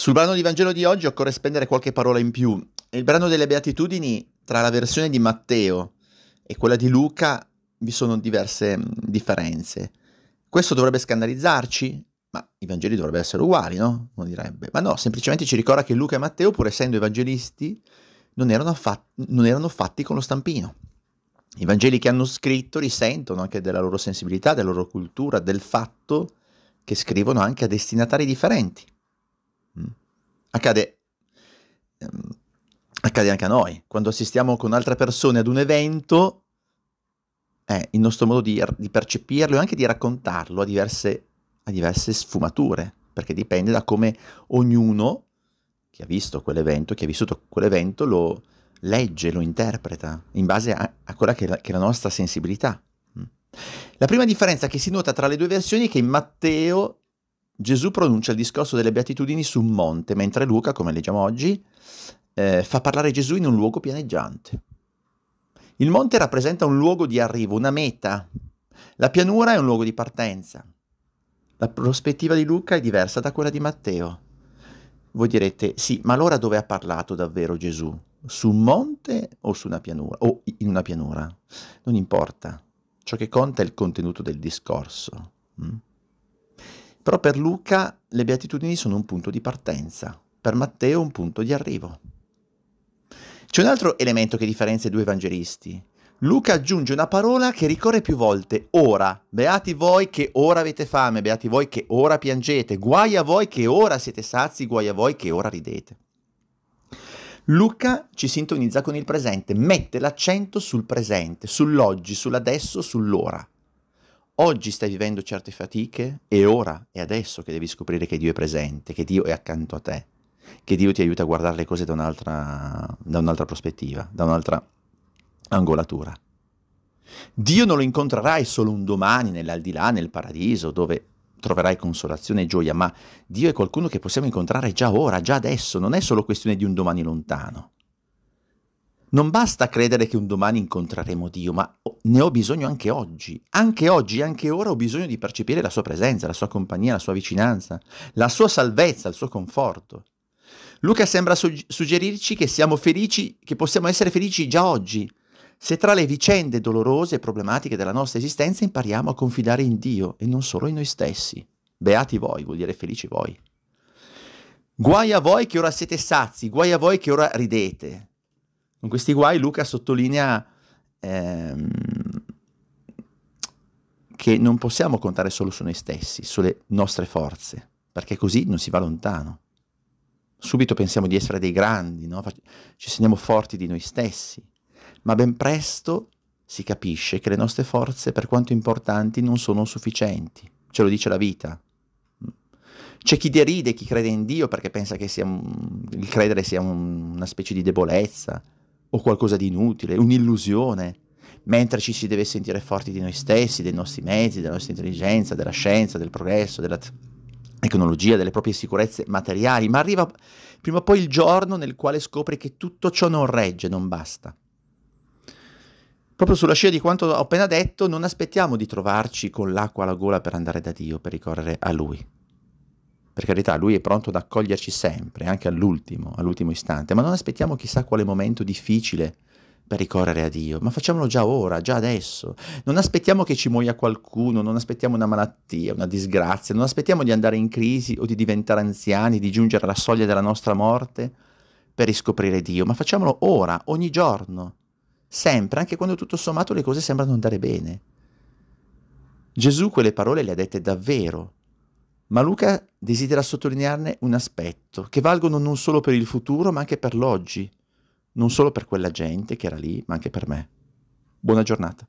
Sul brano di Vangelo di oggi occorre spendere qualche parola in più. Il brano delle Beatitudini, tra la versione di Matteo e quella di Luca, vi sono diverse mm, differenze. Questo dovrebbe scandalizzarci, ma i Vangeli dovrebbero essere uguali, no? Uno direbbe. Ma no, semplicemente ci ricorda che Luca e Matteo, pur essendo evangelisti, non erano, affa- non erano fatti con lo stampino. I Vangeli che hanno scritto risentono anche della loro sensibilità, della loro cultura, del fatto che scrivono anche a destinatari differenti accade, ehm, accade anche a noi. Quando assistiamo con altre persone ad un evento, eh, il nostro modo di, di, percepirlo e anche di raccontarlo ha diverse, ha diverse sfumature, perché dipende da come ognuno che ha visto quell'evento, che ha vissuto quell'evento, lo legge, lo interpreta, in base a, a quella che è, la, che è, la, nostra sensibilità. Mm. La prima differenza che si nota tra le due versioni è che in Matteo Gesù pronuncia il discorso delle beatitudini su un monte, mentre Luca, come leggiamo oggi, eh, fa parlare Gesù in un luogo pianeggiante. Il monte rappresenta un luogo di arrivo, una meta. La pianura è un luogo di partenza. La prospettiva di Luca è diversa da quella di Matteo. Voi direte, sì, ma allora dove ha parlato davvero Gesù? Su un monte o su una pianura? O in una pianura? Non importa. Ciò che conta è il contenuto del discorso. Mm? Però per Luca le beatitudini sono un punto di partenza, per Matteo un punto di arrivo. C'è un altro elemento che differenzia i due evangelisti. Luca aggiunge una parola che ricorre più volte, ora. Beati voi che ora avete fame, beati voi che ora piangete, guai a voi che ora siete sazi, guai a voi che ora ridete. Luca ci sintonizza con il presente, mette l'accento sul presente, sull'oggi, sull'adesso, sull'ora. Oggi stai vivendo certe fatiche, e ora, è adesso che devi scoprire che Dio è presente, che Dio è accanto a te, che Dio ti aiuta a guardare le cose da un'altra, da un'altra prospettiva, da un'altra angolatura. Dio non lo incontrerai solo un domani nell'aldilà, nel paradiso, dove troverai consolazione e gioia, ma Dio è qualcuno che possiamo incontrare già ora, già adesso, non è solo questione di un domani lontano. Non basta credere che un domani incontreremo Dio, ma ne ho bisogno anche oggi. Anche oggi, anche ora ho bisogno di percepire la sua presenza, la sua compagnia, la sua vicinanza, la sua salvezza, il suo conforto. Luca sembra suggerirci che siamo felici, che possiamo essere felici già oggi, se tra le vicende dolorose e problematiche della nostra esistenza impariamo a confidare in Dio e non solo in noi stessi. Beati voi, vuol dire felici voi. Guai a voi che ora siete sazi, guai a voi che ora ridete. Con questi guai Luca sottolinea ehm, che non possiamo contare solo su noi stessi, sulle nostre forze, perché così non si va lontano. Subito pensiamo di essere dei grandi, no? ci sentiamo forti di noi stessi, ma ben presto si capisce che le nostre forze, per quanto importanti, non sono sufficienti. Ce lo dice la vita. C'è chi deride chi crede in Dio perché pensa che sia un, il credere sia un, una specie di debolezza, o qualcosa di inutile, un'illusione, mentre ci si deve sentire forti di noi stessi, dei nostri mezzi, della nostra intelligenza, della scienza, del progresso, della tecnologia, delle proprie sicurezze materiali, ma arriva prima o poi il giorno nel quale scopri che tutto ciò non regge, non basta. Proprio sulla scia di quanto ho appena detto, non aspettiamo di trovarci con l'acqua alla gola per andare da Dio, per ricorrere a Lui. Per carità, lui è pronto ad accoglierci sempre, anche all'ultimo, all'ultimo istante, ma non aspettiamo chissà quale momento difficile per ricorrere a Dio, ma facciamolo già ora, già adesso. Non aspettiamo che ci muoia qualcuno, non aspettiamo una malattia, una disgrazia, non aspettiamo di andare in crisi o di diventare anziani, di giungere alla soglia della nostra morte per riscoprire Dio, ma facciamolo ora, ogni giorno, sempre, anche quando tutto sommato le cose sembrano andare bene. Gesù quelle parole le ha dette davvero ma Luca desidera sottolinearne un aspetto, che valgono non solo per il futuro, ma anche per l'oggi, non solo per quella gente che era lì, ma anche per me. Buona giornata.